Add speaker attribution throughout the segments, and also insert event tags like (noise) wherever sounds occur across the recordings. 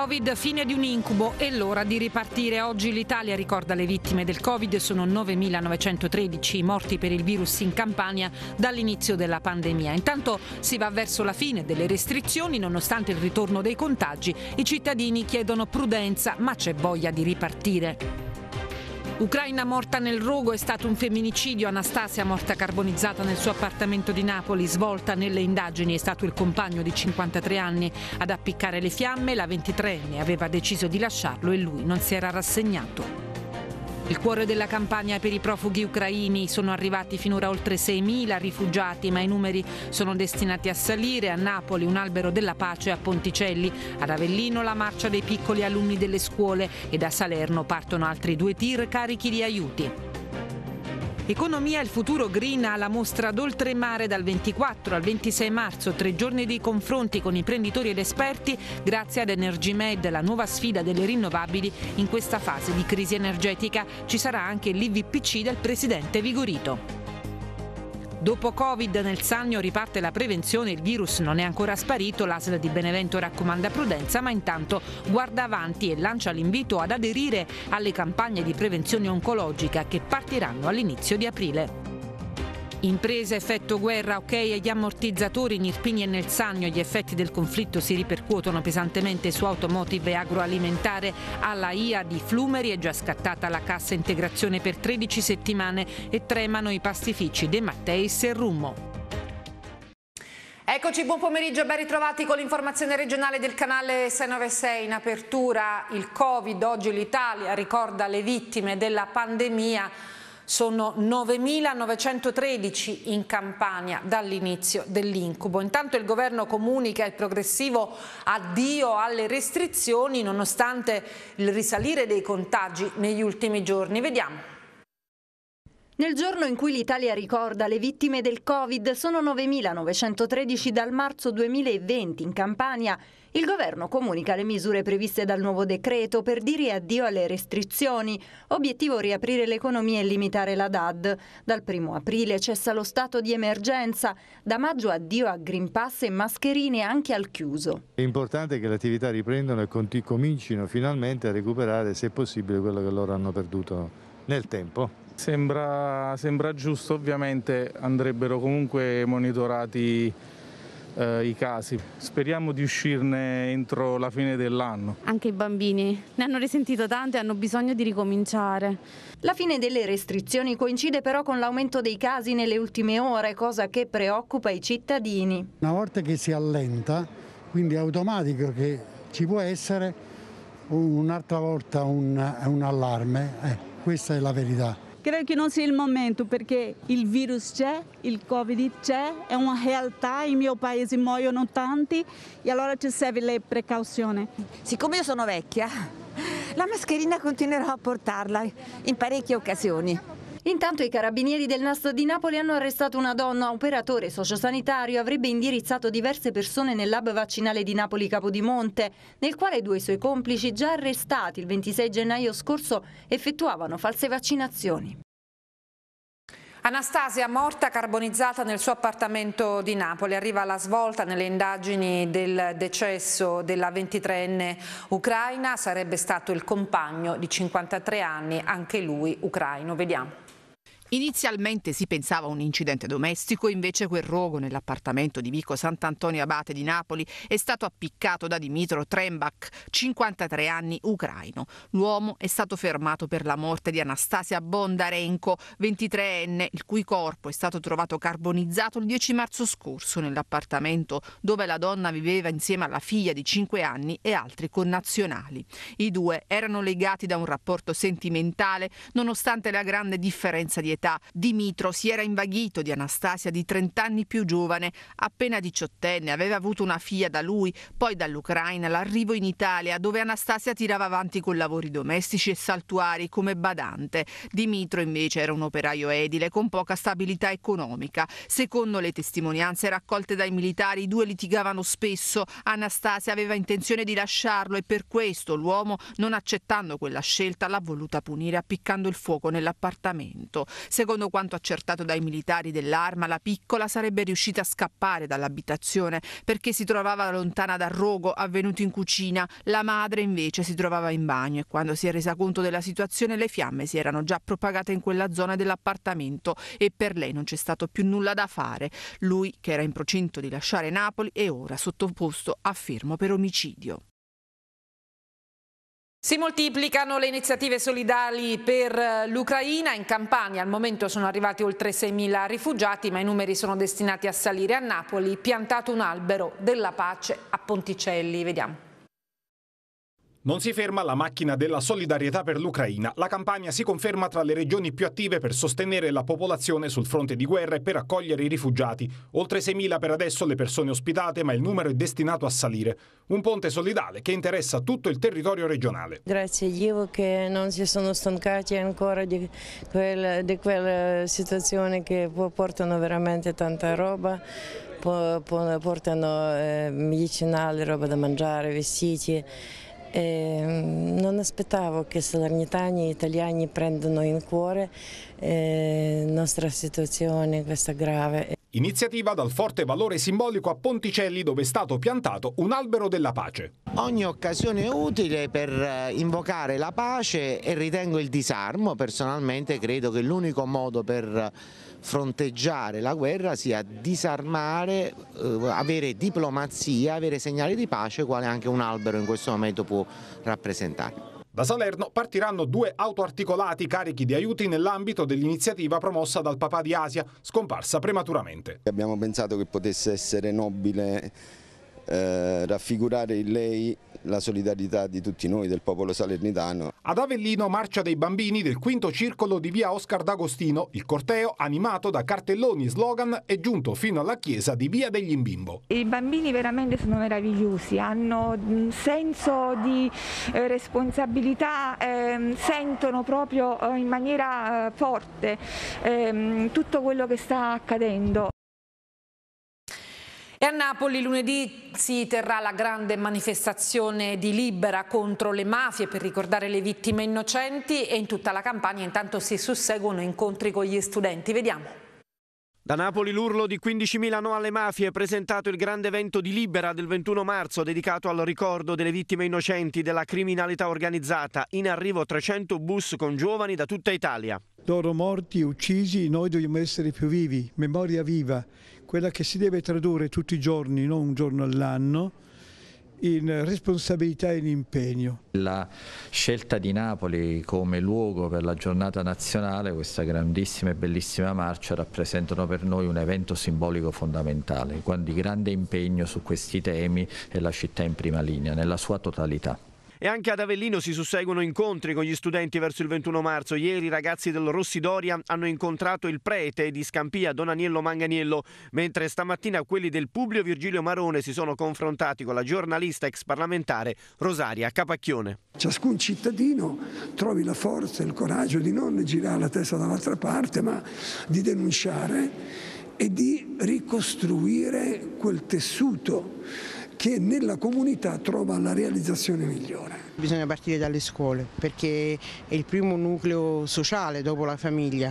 Speaker 1: Covid, fine di un incubo e l'ora di ripartire. Oggi l'Italia ricorda le vittime del Covid, sono 9.913 i morti per il virus in Campania dall'inizio della pandemia. Intanto si va verso la fine delle restrizioni, nonostante il ritorno dei contagi, i cittadini chiedono prudenza, ma c'è voglia di ripartire. Ucraina morta nel rogo è stato un femminicidio, Anastasia morta carbonizzata nel suo appartamento di Napoli, svolta nelle indagini, è stato il compagno di 53 anni ad appiccare le fiamme, la 23enne aveva deciso di lasciarlo e lui non si era rassegnato. Il cuore della campagna per i profughi ucraini sono arrivati finora oltre 6.000 rifugiati, ma i numeri sono destinati a salire. A Napoli un albero della pace a Ponticelli, ad Avellino la marcia dei piccoli alunni delle scuole e da Salerno partono altri due tir carichi di aiuti. Economia il futuro green alla mostra d'oltremare dal 24 al 26 marzo, tre giorni di confronti con imprenditori ed esperti grazie ad EnergyMed, la nuova sfida delle rinnovabili in questa fase di crisi energetica. Ci sarà anche l'IVPC del presidente Vigorito. Dopo Covid nel Sannio riparte la prevenzione, il virus non è ancora sparito, l'ASL di Benevento raccomanda prudenza, ma intanto guarda avanti e lancia l'invito ad aderire alle campagne di prevenzione oncologica che partiranno all'inizio di aprile. Imprese, effetto guerra, ok agli ammortizzatori in Irpini e nel Sannio. Gli effetti del conflitto si ripercuotono pesantemente su automotive e agroalimentare. Alla IA di Flumeri è già scattata la cassa integrazione per 13 settimane e tremano i pastifici De Matteis e Rummo. Eccoci, buon pomeriggio, ben ritrovati con l'informazione regionale del canale 696 in apertura. Il Covid, oggi l'Italia ricorda le vittime della pandemia sono 9.913 in Campania dall'inizio dell'incubo. Intanto il governo comunica il progressivo addio alle restrizioni nonostante il risalire dei contagi negli ultimi giorni. Vediamo.
Speaker 2: Nel giorno in cui l'Italia ricorda le vittime del Covid sono 9.913 dal marzo 2020 in Campania, il governo comunica le misure previste dal nuovo decreto per dire addio alle restrizioni, obiettivo riaprire l'economia e limitare la DAD. Dal 1 aprile cessa lo stato di emergenza, da maggio addio a Green Pass e mascherine anche al chiuso.
Speaker 3: È importante che le attività riprendano e comincino finalmente a recuperare se possibile quello che loro hanno perduto
Speaker 4: nel tempo. Sembra, sembra giusto, ovviamente andrebbero comunque monitorati eh, i casi. Speriamo di uscirne entro la fine dell'anno.
Speaker 2: Anche i bambini ne hanno risentito tanto e hanno bisogno di ricominciare. La fine delle restrizioni coincide però con l'aumento dei casi nelle ultime ore, cosa che preoccupa i cittadini.
Speaker 3: Una volta che si allenta, quindi è automatico che ci può essere un'altra volta un, un allarme, eh, questa è la verità.
Speaker 5: Credo che non sia il momento perché il virus c'è, il Covid c'è, è una realtà, in mio paese muoiono tanti e allora ci serve le precauzioni.
Speaker 2: Siccome io sono vecchia, la mascherina continuerò a portarla in parecchie occasioni. Intanto i carabinieri del Nastro di Napoli hanno arrestato una donna, operatore sociosanitario, avrebbe indirizzato diverse persone nel lab vaccinale di Napoli Capodimonte, nel quale due suoi complici già arrestati il 26 gennaio scorso effettuavano false vaccinazioni.
Speaker 1: Anastasia, morta carbonizzata nel suo appartamento di Napoli, arriva alla svolta nelle indagini del decesso della 23enne ucraina, sarebbe stato il compagno di 53 anni, anche lui ucraino. Vediamo. Inizialmente si pensava a un incidente domestico, invece quel
Speaker 6: rogo nell'appartamento di Vico Sant'Antonio Abate di Napoli è stato appiccato da Dimitro Trembach, 53 anni, ucraino. L'uomo è stato fermato per la morte di Anastasia Bondarenko, 23enne, il cui corpo è stato trovato carbonizzato il 10 marzo scorso nell'appartamento dove la donna viveva insieme alla figlia di 5 anni e altri connazionali. I due erano legati da un rapporto sentimentale nonostante la grande differenza di età età. Dimitro si era invaghito di Anastasia di 30 anni più giovane, appena diciottenne, aveva avuto una figlia da lui, poi dall'Ucraina l'arrivo in Italia dove Anastasia tirava avanti con lavori domestici e saltuari come badante. Dimitro invece era un operaio edile con poca stabilità economica. Secondo le testimonianze raccolte dai militari i due litigavano spesso, Anastasia aveva intenzione di lasciarlo e per questo l'uomo non accettando quella scelta l'ha voluta punire appiccando il fuoco nell'appartamento. Secondo quanto accertato dai militari dell'arma, la piccola sarebbe riuscita a scappare dall'abitazione perché si trovava lontana dal rogo avvenuto in cucina. La madre invece si trovava in bagno e quando si è resa conto della situazione le fiamme si erano già propagate in quella zona dell'appartamento e per lei non c'è stato più nulla da fare. Lui, che era in procinto di lasciare Napoli, è ora sottoposto a fermo per omicidio.
Speaker 1: Si moltiplicano le iniziative solidali per eh, l'Ucraina, in Campania al momento sono arrivati oltre 6.000 rifugiati ma i numeri sono destinati a salire a Napoli, piantato un albero della pace a Ponticelli, vediamo.
Speaker 4: Non si ferma la macchina della solidarietà per l'Ucraina. La Campania si conferma tra le regioni più attive per sostenere la popolazione sul fronte di guerra e per accogliere i rifugiati. Oltre 6.000 per adesso le persone ospitate, ma il numero è destinato a salire. Un ponte solidale che interessa tutto il territorio regionale.
Speaker 2: Grazie a Dio che non si sono stancati ancora di, quel, di quella situazione che portano veramente tanta roba portano eh, medicinali, roba da mangiare, vestiti eh, non aspettavo che salernitani e italiani prendano in cuore eh, la eh, nostra situazione, questa grave.
Speaker 4: Iniziativa dal forte valore simbolico a Ponticelli dove è stato piantato un albero della pace.
Speaker 2: Ogni
Speaker 3: occasione utile per eh, invocare la pace e ritengo il disarmo. Personalmente credo che l'unico modo per fronteggiare la guerra sia disarmare, eh, avere diplomazia, avere segnali di pace quale anche un albero in questo momento può rappresentare.
Speaker 4: Da Salerno partiranno due auto articolati carichi di aiuti nell'ambito dell'iniziativa promossa dal papà di Asia, scomparsa prematuramente.
Speaker 7: Abbiamo pensato che potesse essere nobile eh, raffigurare in lei la solidarietà di tutti noi, del popolo salernitano.
Speaker 4: Ad Avellino marcia dei bambini del quinto circolo di via Oscar D'Agostino, il corteo animato da cartelloni, e slogan è giunto fino alla chiesa di via degli Imbimbo.
Speaker 1: I bambini veramente sono meravigliosi, hanno un mm, senso di eh, responsabilità, ehm, sentono proprio eh, in maniera eh, forte ehm, tutto quello che sta accadendo. E a Napoli lunedì si terrà la grande manifestazione di Libera contro le mafie per ricordare le vittime innocenti e in tutta la campagna intanto si susseguono incontri con gli studenti. Vediamo.
Speaker 3: Da Napoli l'urlo di 15.000 no alle mafie, è presentato il grande evento di Libera del 21 marzo dedicato al ricordo delle vittime innocenti della criminalità organizzata. In arrivo 300 bus con giovani da tutta Italia. Loro morti, uccisi, noi dobbiamo essere più vivi, memoria viva quella che si deve tradurre tutti i giorni, non un giorno all'anno, in responsabilità e in impegno.
Speaker 8: La scelta di Napoli come luogo per la giornata nazionale, questa grandissima e bellissima marcia, rappresentano per noi un evento simbolico fondamentale, quindi grande impegno su questi temi e la città in prima linea, nella sua totalità.
Speaker 3: E anche ad Avellino si susseguono incontri con gli studenti verso il 21 marzo. Ieri i ragazzi del Rossi Doria hanno incontrato il prete di Scampia, Don Aniello Manganiello, mentre stamattina quelli del Publio Virgilio Marone si sono confrontati con la giornalista ex parlamentare Rosaria Capacchione.
Speaker 7: Ciascun cittadino trovi la forza e il coraggio di non girare la testa dall'altra parte, ma di denunciare e di ricostruire quel tessuto che nella comunità trova la realizzazione migliore. Bisogna partire dalle scuole perché è il primo nucleo sociale
Speaker 1: dopo la famiglia.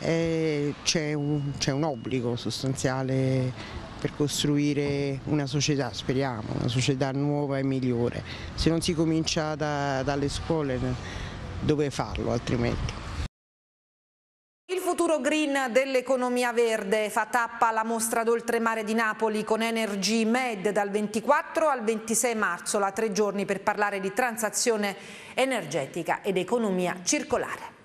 Speaker 1: C'è un, un obbligo sostanziale per costruire una società, speriamo, una società nuova e migliore. Se non si comincia da, dalle scuole dove farlo altrimenti? futuro green dell'economia verde fa tappa alla mostra d'oltremare di Napoli con Energy Med dal 24 al 26 marzo, la tre giorni per parlare di transazione energetica ed economia circolare.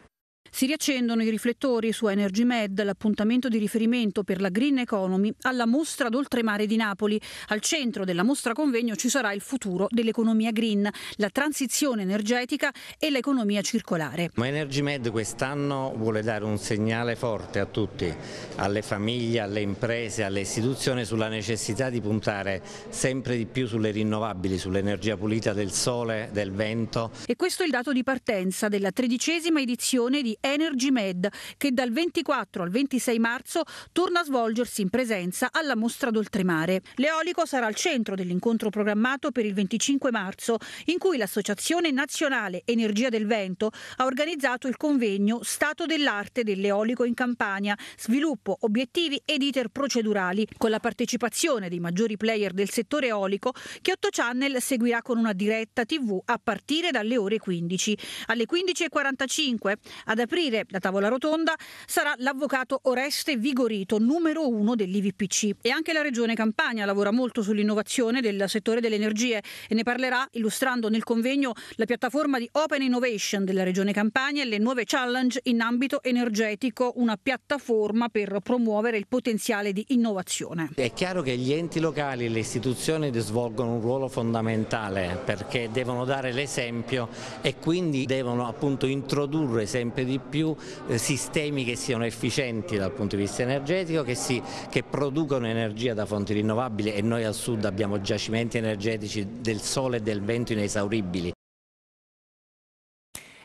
Speaker 5: Si riaccendono i riflettori su Energy Med, l'appuntamento di riferimento per la green economy, alla mostra d'oltremare di Napoli. Al centro della mostra convegno ci sarà il futuro dell'economia green, la transizione energetica e l'economia circolare.
Speaker 3: Ma Energy Med quest'anno vuole dare un segnale forte a tutti, alle famiglie, alle imprese, alle istituzioni sulla necessità di puntare sempre di più sulle rinnovabili, sull'energia pulita del sole, del vento.
Speaker 5: E questo è il dato di partenza della tredicesima edizione di Energy Med, che dal 24 al 26 marzo torna a svolgersi in presenza alla mostra d'oltremare. L'eolico sarà al centro dell'incontro programmato per il 25 marzo, in cui l'Associazione Nazionale Energia del Vento ha organizzato il convegno Stato dell'arte dell'eolico in Campania, sviluppo, obiettivi ed iter procedurali, con la partecipazione dei maggiori player del settore eolico che 8 Channel seguirà con una diretta TV a partire dalle ore 15. Alle 15.45 ad aprire la tavola rotonda sarà l'avvocato Oreste Vigorito, numero uno dell'IVPC. E anche la Regione Campania lavora molto sull'innovazione del settore delle energie e ne parlerà illustrando nel convegno la piattaforma di Open Innovation della Regione Campania e le nuove challenge in ambito energetico, una piattaforma per promuovere il potenziale di innovazione.
Speaker 3: È chiaro che gli enti locali e le istituzioni svolgono un ruolo fondamentale perché devono dare l'esempio e quindi devono appunto introdurre sempre di più eh, sistemi che siano efficienti dal punto di vista energetico, che, si, che producano energia da fonti rinnovabili e noi al sud abbiamo giacimenti energetici del sole e del vento
Speaker 1: inesauribili.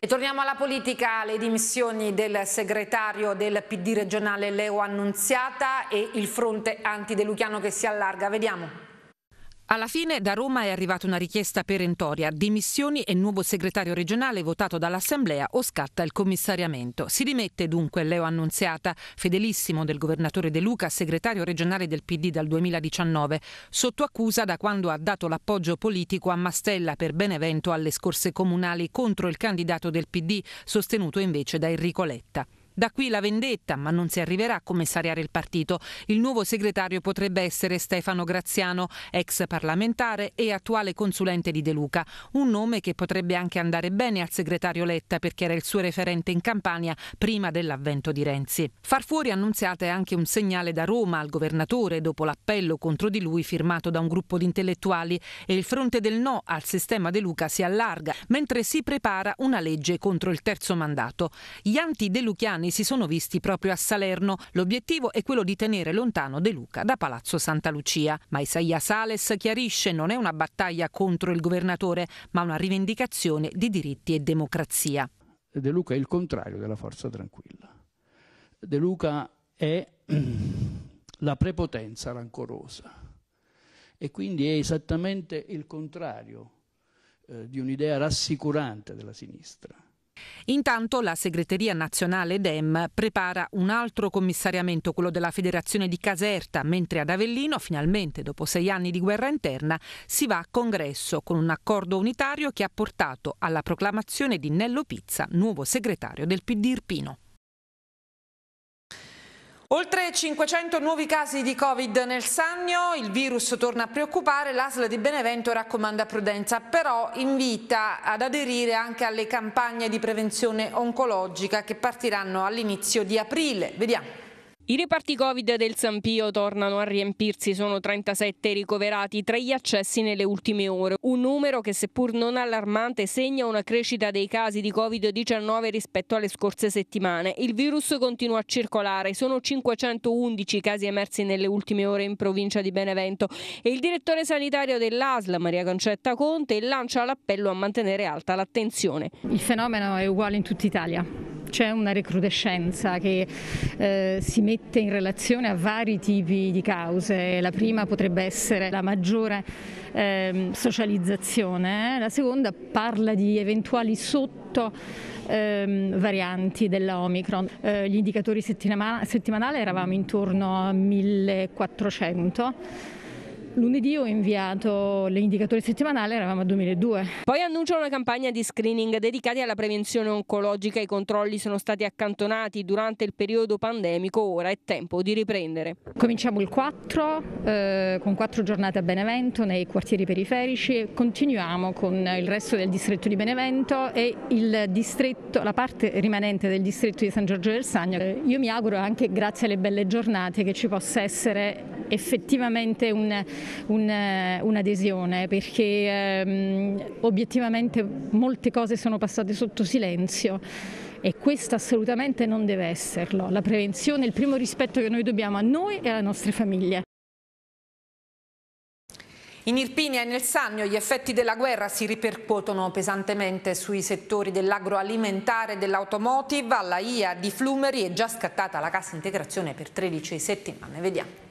Speaker 1: E torniamo alla politica, le dimissioni del segretario del PD regionale Leo Annunziata e il fronte antideluchiano che si allarga. Vediamo. Alla fine da Roma è arrivata una richiesta perentoria, dimissioni e nuovo segretario regionale votato dall'Assemblea o scatta il commissariamento. Si dimette dunque Leo Annunziata, fedelissimo del governatore De Luca, segretario regionale del PD dal 2019, sotto accusa da quando ha dato l'appoggio politico a Mastella per Benevento alle scorse comunali contro il candidato del PD, sostenuto invece da Enrico Letta. Da qui la vendetta, ma non si arriverà a commissariare il partito. Il nuovo segretario potrebbe essere Stefano Graziano, ex parlamentare e attuale consulente di De Luca, un nome che potrebbe anche andare bene al segretario Letta perché era il suo referente in Campania prima dell'avvento di Renzi. Far fuori annunziate anche un segnale da Roma al governatore dopo l'appello contro di lui firmato da un gruppo di intellettuali e il fronte del no al sistema De Luca si allarga, mentre si prepara una legge contro il terzo mandato. Gli anti-deluchiani Berlusconi si sono visti proprio a Salerno. L'obiettivo è quello di tenere lontano De Luca da Palazzo Santa Lucia. Ma Isaia Sales chiarisce non è una battaglia contro il governatore, ma una rivendicazione di diritti e democrazia. De Luca è il contrario della forza tranquilla. De Luca è (clears throat) la prepotenza
Speaker 3: rancorosa e quindi è esattamente il contrario eh, di un'idea rassicurante della sinistra.
Speaker 1: Intanto la segreteria nazionale DEM prepara un altro commissariamento, quello della Federazione di Caserta, mentre ad Avellino, finalmente dopo sei anni di guerra interna, si va a congresso con un accordo unitario che ha portato alla proclamazione di Nello Pizza, nuovo segretario del PD Irpino. Oltre 500 nuovi casi di Covid nel Sannio, il virus torna a preoccupare, l'ASL di Benevento raccomanda prudenza, però invita ad aderire anche alle campagne di prevenzione oncologica che partiranno all'inizio di aprile. Vediamo. I reparti Covid del San Pio tornano a riempirsi, sono 37 ricoverati, tra gli accessi nelle ultime ore, un numero che seppur non allarmante segna una crescita dei casi di Covid-19 rispetto alle scorse settimane. Il virus continua a circolare, sono 511 i casi emersi nelle ultime ore in provincia di Benevento e il direttore sanitario dell'ASL Maria Concetta Conte lancia
Speaker 9: l'appello a mantenere alta l'attenzione. Il fenomeno è uguale in tutta Italia c'è una recrudescenza che eh, si mette in relazione a vari tipi di cause. La prima potrebbe essere la maggiore ehm, eh, socializzazione, la seconda parla di eventuali sotto ehm, eh, varianti della Omicron. gli indicatori settimana settimanali eravamo intorno a 1400 Lunedì ho inviato l'indicatore settimanale, eravamo a 2002.
Speaker 1: Poi annunciano una campagna di screening dedicati alla prevenzione oncologica. I controlli sono stati accantonati durante il periodo pandemico, ora è tempo di riprendere.
Speaker 9: Cominciamo il 4, eh, con quattro giornate a Benevento, nei quartieri periferici, continuiamo con il resto del distretto di Benevento e distretto, la parte rimanente del distretto di San Giorgio del Sagno. Eh, io mi auguro anche grazie alle belle giornate che ci possa essere effettivamente un un, eh, un'adesione perché ehm, obiettivamente molte cose sono passate sotto silenzio e questo assolutamente non deve esserlo. La prevenzione è il primo rispetto che noi dobbiamo a noi e alle nostre famiglie.
Speaker 1: In Irpinia e nel Sannio gli effetti della guerra si ripercuotono pesantemente sui settori dell'agroalimentare e dell'automotive. Alla IA di Flumeri è già scattata la cassa integrazione per 13 settimane. Vediamo.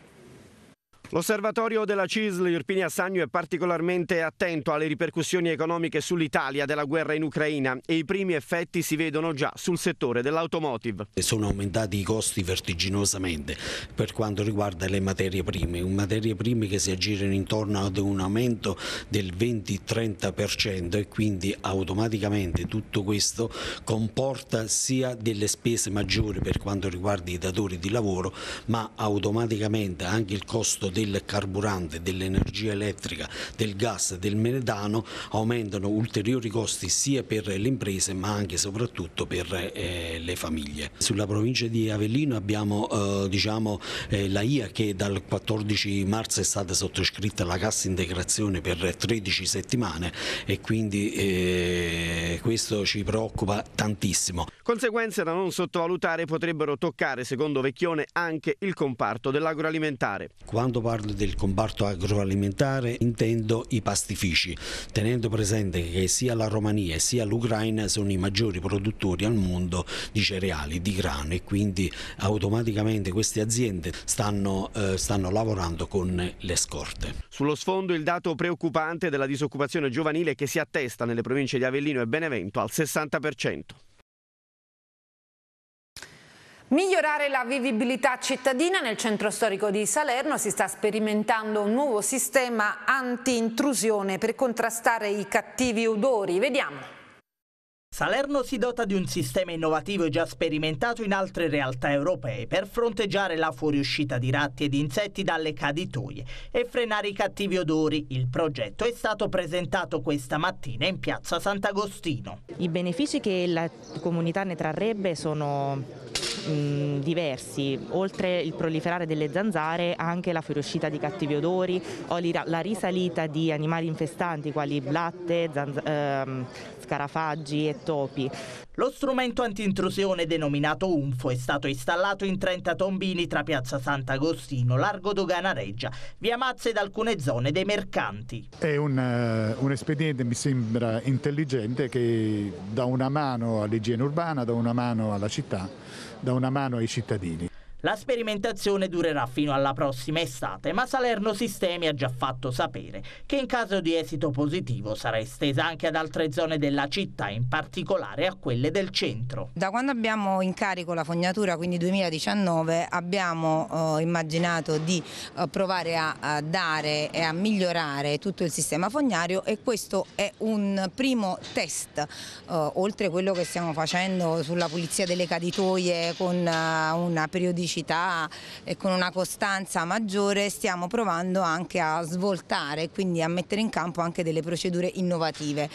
Speaker 3: L'osservatorio della CISL Irpinia Assagno è particolarmente attento alle ripercussioni economiche sull'Italia della guerra in Ucraina e i primi effetti si vedono già sul settore dell'automotive.
Speaker 7: Sono aumentati i costi vertiginosamente per quanto riguarda le materie prime, materie prime che si aggirano intorno ad un aumento del 20-30% e quindi automaticamente tutto questo comporta sia delle spese maggiori per quanto riguarda i datori di lavoro ma automaticamente anche il costo di del carburante, dell'energia elettrica, del gas e del menedano aumentano ulteriori costi sia per le imprese ma anche e soprattutto per eh, le famiglie. Sulla provincia di Avellino abbiamo eh, diciamo, eh, la IA che dal 14 marzo è stata sottoscritta la cassa integrazione per 13 settimane e quindi eh, questo ci preoccupa tantissimo.
Speaker 3: Conseguenze da non sottovalutare potrebbero toccare secondo Vecchione anche il comparto dell'agroalimentare.
Speaker 7: Quando parlo del comparto agroalimentare intendo i pastifici, tenendo presente che sia la Romania sia l'Ucraina sono i maggiori produttori al mondo di cereali, di grano e quindi automaticamente queste aziende stanno, eh, stanno lavorando con le scorte.
Speaker 3: Sullo sfondo il dato preoccupante della disoccupazione giovanile che si attesta nelle province di Avellino e Benevento al 60%.
Speaker 1: Migliorare la vivibilità cittadina nel centro storico di Salerno si sta sperimentando un nuovo sistema anti-intrusione per contrastare i cattivi
Speaker 8: odori. Vediamo. Salerno si dota di un sistema innovativo già sperimentato in altre realtà europee per fronteggiare la fuoriuscita di ratti ed insetti dalle caditoie e frenare i cattivi odori. Il progetto è stato presentato questa mattina in piazza Sant'Agostino.
Speaker 1: I benefici che la comunità ne trarrebbe sono mh, diversi, oltre il proliferare delle zanzare anche la fuoriuscita di cattivi odori o la risalita di animali infestanti quali blatte, zanz-
Speaker 8: ehm, scarafaggi e topi. Lo strumento antintrusione denominato UNFO è stato installato in 30 tombini tra Piazza Sant'Agostino, Largo Dogana Reggia, via Mazza ed alcune zone dei mercanti.
Speaker 4: È un, eh, un espediente, mi sembra, intelligente che dà una mano all'igiene urbana, dà una mano alla città, dà una mano ai cittadini.
Speaker 8: La sperimentazione durerà fino alla prossima estate, ma Salerno Sistemi ha già fatto sapere che in caso di esito positivo sarà estesa anche ad altre zone della città, in particolare a quelle del centro.
Speaker 2: Da quando abbiamo in carico la fognatura, quindi 2019, abbiamo eh, immaginato di eh, provare a, a, dare e a migliorare tutto il sistema fognario e questo è un primo test, eh, oltre a quello che stiamo facendo sulla pulizia delle caditoie con eh, una periodicità periodicità e eh, con una costanza maggiore stiamo provando anche a svoltare, quindi a mettere in campo anche delle procedure innovative.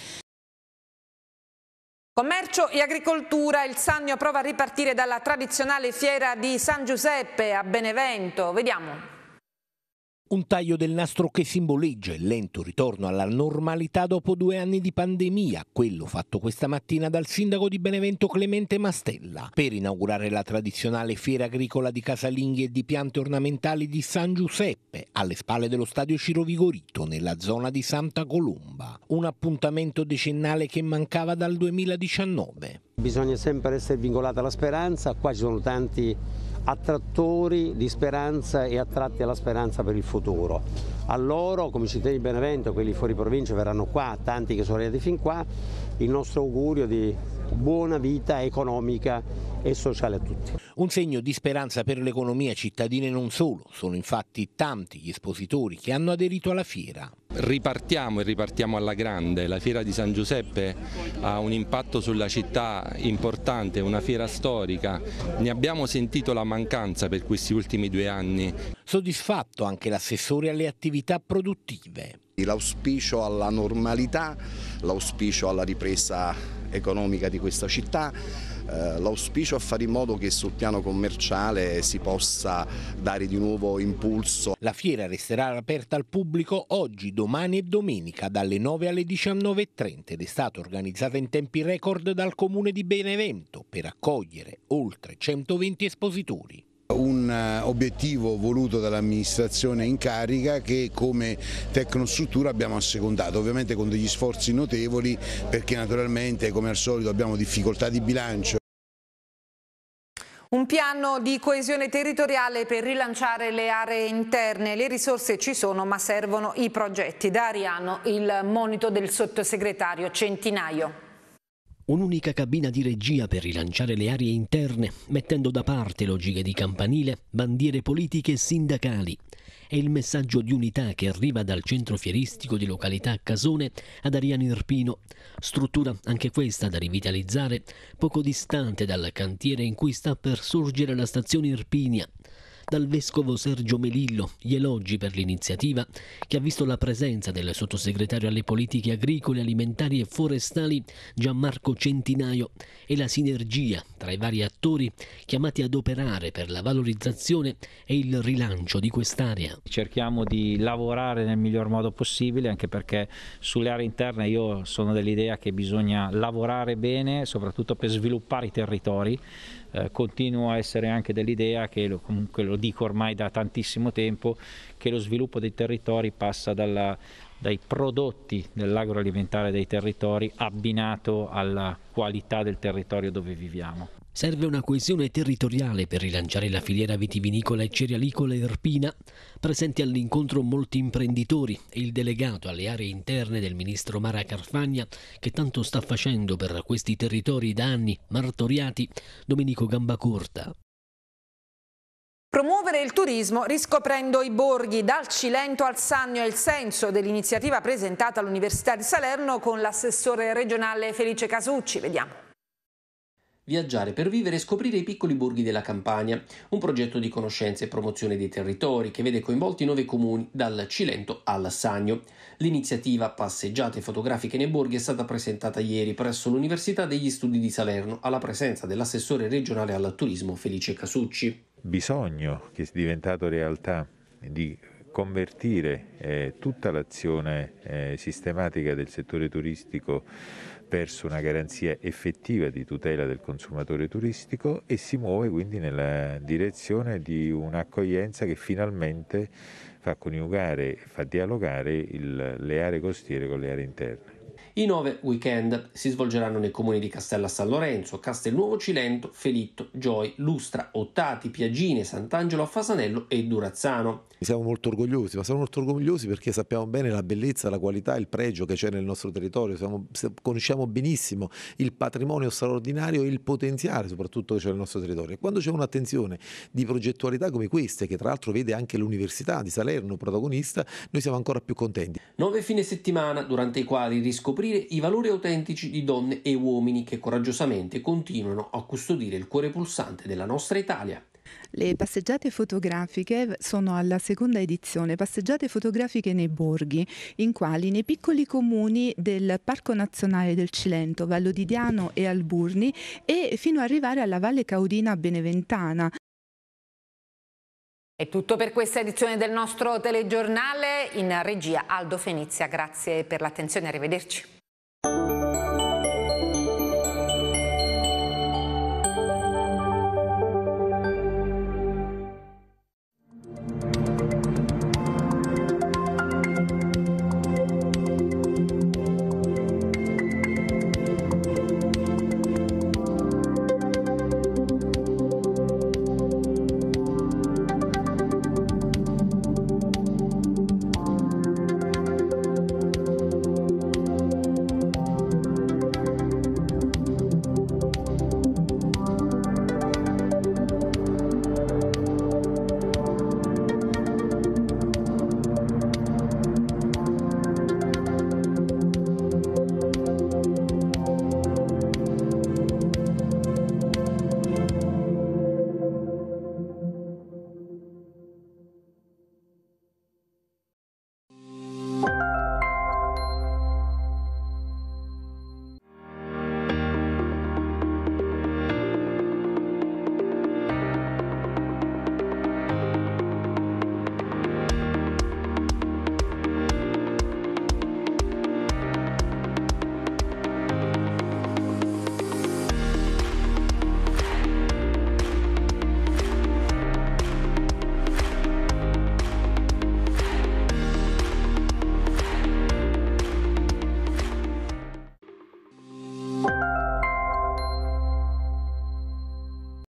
Speaker 1: Commercio e agricoltura, il Sannio prova a ripartire dalla tradizionale fiera di San Giuseppe a Benevento. Vediamo.
Speaker 4: Un taglio del nastro che simboleggia il lento ritorno alla normalità dopo due anni di pandemia, quello fatto questa mattina dal sindaco di Benevento Clemente Mastella, per inaugurare la tradizionale fiera agricola di casalinghi e di piante ornamentali di San Giuseppe, alle spalle dello stadio Cirovigorito, nella zona di Santa Colomba. Un appuntamento
Speaker 7: decennale che mancava dal 2019. Bisogna sempre essere vincolata alla speranza, qua ci sono tanti attrattori di speranza e attratti alla speranza per il futuro. A loro, come cittadini di Benevento, quelli fuori provincia verranno qua, tanti che sono arrivati fin qua, il nostro augurio di buona vita economica e sociale a tutti.
Speaker 4: Un segno di speranza per l'economia cittadina e non solo, sono infatti tanti gli espositori che hanno aderito alla fiera
Speaker 10: ripartiamo e ripartiamo alla grande, la fiera di San Giuseppe ha un impatto sulla città importante, una fiera storica, ne abbiamo sentito la mancanza per questi ultimi due anni. Soddisfatto anche
Speaker 4: l'assessore alle attività produttive.
Speaker 10: L'auspicio alla normalità,
Speaker 3: l'auspicio alla ripresa economica di questa città, eh, l'auspicio a fare in
Speaker 4: modo che sul piano commerciale si possa dare di nuovo impulso. La fiera resterà aperta al pubblico oggi, domani e domenica dalle 9 alle 19.30 ed è stata organizzata in tempi record dal comune di Benevento per accogliere oltre 120 espositori un eh, obiettivo voluto dall'amministrazione in carica che come tecnostruttura abbiamo assecondato, ovviamente con degli sforzi notevoli perché naturalmente come al solito abbiamo difficoltà di bilancio.
Speaker 1: Un piano di coesione territoriale per rilanciare le aree interne. Le risorse ci sono ma servono i progetti. Da Ariano il monito del sottosegretario Centinaio.
Speaker 11: Un'unica cabina di regia per rilanciare le aree interne, mettendo da parte logiche di campanile, bandiere politiche e sindacali, è il messaggio di unità che arriva dal centro fieristico di località Casone ad Ariano Irpino, struttura anche questa da rivitalizzare, poco distante dal cantiere in cui sta per sorgere la stazione Irpinia, dal vescovo Sergio Melillo gli elogi per l'iniziativa che ha visto la presenza del sottosegretario alle politiche agricole, alimentari e forestali Gianmarco Centinaio e la sinergia tra i vari attori chiamati ad operare per la valorizzazione e il rilancio di quest'area.
Speaker 10: Cerchiamo di lavorare nel miglior modo possibile anche perché sulle aree interne io sono dell'idea che bisogna lavorare bene soprattutto per sviluppare i territori eh, continuo a essere anche dell'idea che lo, comunque lo dico ormai da tantissimo tempo che lo sviluppo dei territori passa dalla, dai prodotti dell'agroalimentare dei territori abbinato alla qualità del territorio dove viviamo.
Speaker 11: Serve una coesione territoriale per rilanciare la filiera vitivinicola e cerealicola erpina. Presenti all'incontro molti imprenditori e il delegato alle aree interne del ministro Mara Carfagna, che tanto sta facendo per questi territori da anni martoriati, Domenico Gambacorta.
Speaker 1: Promuovere il turismo riscoprendo i borghi, dal Cilento al Sannio è il senso dell'iniziativa presentata all'Università di Salerno con l'assessore regionale Felice Casucci. Vediamo.
Speaker 10: Viaggiare per vivere e scoprire i piccoli borghi della Campania, un progetto di conoscenza e promozione dei territori che vede coinvolti nove comuni dal Cilento al Lassagno. L'iniziativa Passeggiate fotografiche nei borghi è stata presentata ieri presso l'Università degli Studi di Salerno alla presenza dell'assessore regionale al turismo Felice Casucci.
Speaker 4: Bisogno che è diventato realtà di convertire eh, tutta l'azione eh, sistematica del settore turistico perso una garanzia effettiva di tutela del consumatore turistico e si muove quindi nella direzione di un'accoglienza che finalmente fa coniugare, fa dialogare il, le aree costiere con le aree interne.
Speaker 10: I nove weekend si svolgeranno nei comuni di Castella San Lorenzo, Castelnuovo Cilento, Felitto, Gioi, Lustra, Ottati, Piagine, Sant'Angelo a Fasanello e Durazzano
Speaker 7: siamo molto orgogliosi, ma siamo molto orgogliosi perché sappiamo bene la bellezza, la qualità, il pregio che c'è nel nostro territorio, siamo, conosciamo benissimo il patrimonio straordinario e il potenziale soprattutto che c'è nel nostro territorio. E quando c'è un'attenzione di progettualità come queste, che tra l'altro vede anche l'Università di Salerno protagonista, noi siamo ancora più contenti.
Speaker 10: Nove fine settimana durante i quali riscoprire i valori autentici di donne e uomini che coraggiosamente continuano a custodire il cuore pulsante della nostra Italia.
Speaker 6: Le passeggiate fotografiche sono alla seconda edizione, passeggiate fotografiche nei borghi, in quali nei piccoli comuni del Parco Nazionale del Cilento, Vallo di Diano e Alburni e fino ad arrivare alla Valle Caudina
Speaker 1: Beneventana. È tutto per questa edizione del nostro telegiornale. In regia Aldo Fenizia, grazie per l'attenzione, arrivederci.